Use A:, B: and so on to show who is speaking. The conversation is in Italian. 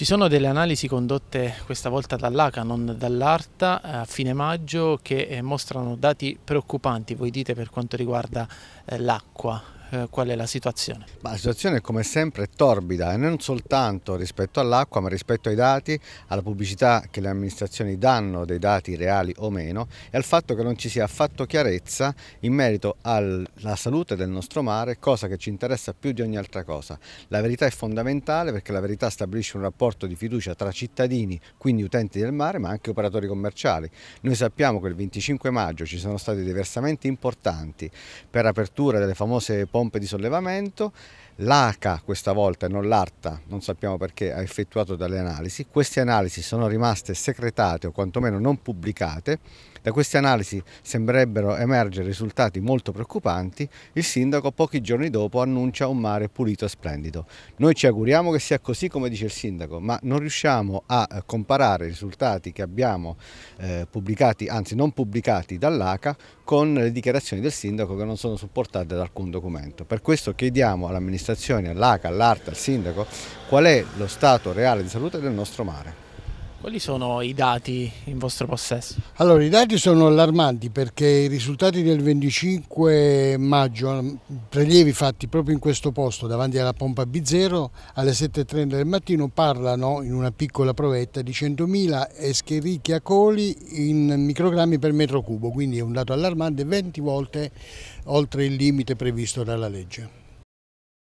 A: Ci sono delle analisi condotte questa volta dall'ACA, non dall'ARTA, a fine maggio che eh, mostrano dati preoccupanti, voi dite, per quanto riguarda eh, l'acqua. Eh, qual è la situazione.
B: Ma la situazione come sempre è torbida e non soltanto rispetto all'acqua ma rispetto ai dati, alla pubblicità che le amministrazioni danno dei dati reali o meno e al fatto che non ci sia affatto chiarezza in merito alla salute del nostro mare, cosa che ci interessa più di ogni altra cosa. La verità è fondamentale perché la verità stabilisce un rapporto di fiducia tra cittadini, quindi utenti del mare ma anche operatori commerciali. Noi sappiamo che il 25 maggio ci sono stati dei versamenti importanti per apertura delle famose pompe pompe di sollevamento l'ACA questa volta e non l'ARTA, non sappiamo perché, ha effettuato delle analisi. Queste analisi sono rimaste secretate o quantomeno non pubblicate. Da queste analisi sembrerebbero emergere risultati molto preoccupanti. Il sindaco pochi giorni dopo annuncia un mare pulito e splendido. Noi ci auguriamo che sia così come dice il sindaco, ma non riusciamo a eh, comparare i risultati che abbiamo eh, pubblicati, anzi non pubblicati dall'ACA, con le dichiarazioni del sindaco che non sono supportate da alcun documento. Per questo chiediamo all'amministrazione amministrazioni, all'ACA, all'ARTA, al sindaco, qual è lo stato reale di salute del nostro mare.
A: Quali sono i dati in vostro possesso?
C: Allora, i dati sono allarmanti perché i risultati del 25 maggio, prelievi fatti proprio in questo posto davanti alla pompa B0 alle 7.30 del mattino, parlano in una piccola provetta di 100.000 escherichia coli in microgrammi per metro cubo, quindi è un dato allarmante 20 volte oltre il limite previsto dalla legge.